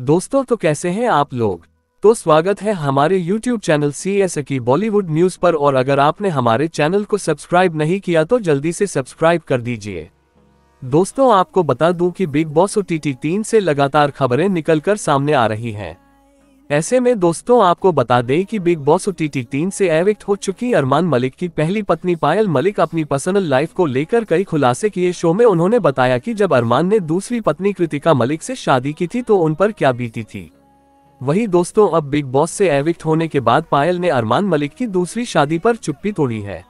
दोस्तों तो कैसे हैं आप लोग तो स्वागत है हमारे YouTube चैनल सी एस की बॉलीवुड न्यूज पर और अगर आपने हमारे चैनल को सब्सक्राइब नहीं किया तो जल्दी से सब्सक्राइब कर दीजिए दोस्तों आपको बता दूं कि बिग बॉस ओ टी तीन से लगातार खबरें निकलकर सामने आ रही हैं ऐसे में दोस्तों आपको बता दें कि बिग बॉस टी तीन से एविक्ट हो चुकी अरमान मलिक की पहली पत्नी पायल मलिक अपनी पर्सनल लाइफ को लेकर कई खुलासे किए शो में उन्होंने बताया कि जब अरमान ने दूसरी पत्नी कृतिका मलिक से शादी की थी तो उन पर क्या बीती थी वही दोस्तों अब बिग बॉस से एविक्ट होने के बाद पायल ने अरमान मलिक की दूसरी शादी पर चुप्पी तोड़ी है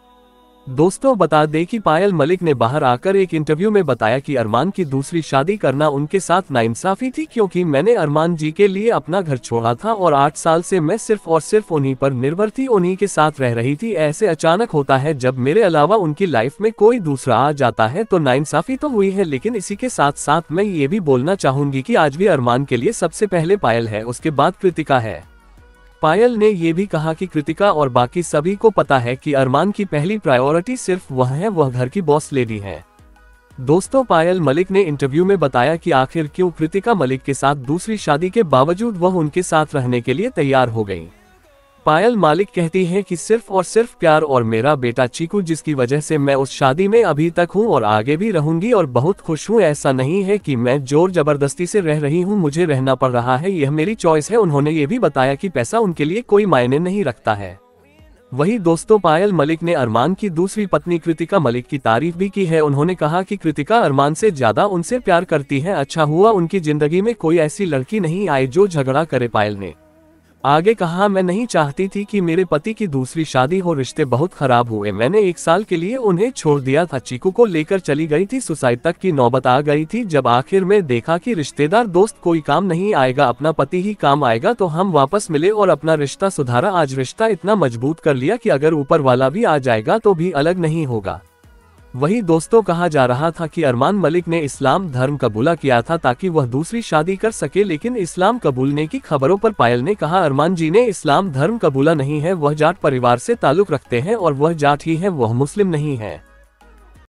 दोस्तों बता दें कि पायल मलिक ने बाहर आकर एक इंटरव्यू में बताया कि अरमान की दूसरी शादी करना उनके साथ नाइंसाफी थी क्योंकि मैंने अरमान जी के लिए अपना घर छोड़ा था और आठ साल से मैं सिर्फ और सिर्फ उन्हीं पर निर्भर थी उन्हीं के साथ रह रही थी ऐसे अचानक होता है जब मेरे अलावा उनकी लाइफ में कोई दूसरा आ जाता है तो नाइंसाफी तो हुई है लेकिन इसी के साथ साथ मैं ये भी बोलना चाहूंगी की आज भी अरमान के लिए सबसे पहले पायल है उसके बाद कृतिका है पायल ने ये भी कहा कि कृतिका और बाकी सभी को पता है कि अरमान की पहली प्रायोरिटी सिर्फ वह है वह घर की बॉस लेडी है दोस्तों पायल मलिक ने इंटरव्यू में बताया कि आखिर क्यों कृतिका मलिक के साथ दूसरी शादी के बावजूद वह उनके साथ रहने के लिए तैयार हो गई पायल मालिक कहती हैं कि सिर्फ और सिर्फ प्यार और मेरा बेटा चीकू जिसकी वजह से मैं उस शादी में अभी तक हूं और आगे भी रहूंगी और बहुत खुश हूं ऐसा नहीं है कि मैं जोर जबरदस्ती से रह रही हूं मुझे रहना पड़ रहा है यह मेरी चॉइस है उन्होंने ये भी बताया कि पैसा उनके लिए कोई मायने नहीं रखता है वही दोस्तों पायल मलिक ने अरमान की दूसरी पत्नी कृतिका मलिक की तारीफ भी की है उन्होंने कहा कि कृतिका अरमान से ज्यादा उनसे प्यार करती है अच्छा हुआ उनकी जिंदगी में कोई ऐसी लड़की नहीं आई जो झगड़ा करे पायल ने आगे कहा मैं नहीं चाहती थी कि मेरे पति की दूसरी शादी हो रिश्ते बहुत खराब हुए मैंने एक साल के लिए उन्हें छोड़ दिया था चीकू को लेकर चली गई थी सुसाइड तक की नौबत आ गई थी जब आखिर में देखा कि रिश्तेदार दोस्त कोई काम नहीं आएगा अपना पति ही काम आएगा तो हम वापस मिले और अपना रिश्ता सुधारा आज रिश्ता इतना मजबूत कर लिया की अगर ऊपर वाला भी आ जाएगा तो भी अलग नहीं होगा वही दोस्तों कहा जा रहा था कि अरमान मलिक ने इस्लाम धर्म कबूला किया था ताकि वह दूसरी शादी कर सके लेकिन इस्लाम कबूलने की खबरों पर पायल ने कहा अरमान जी ने इस्लाम धर्म कबूला नहीं है वह जाट परिवार से ताल्लुक रखते हैं और वह जाट ही है वह मुस्लिम नहीं है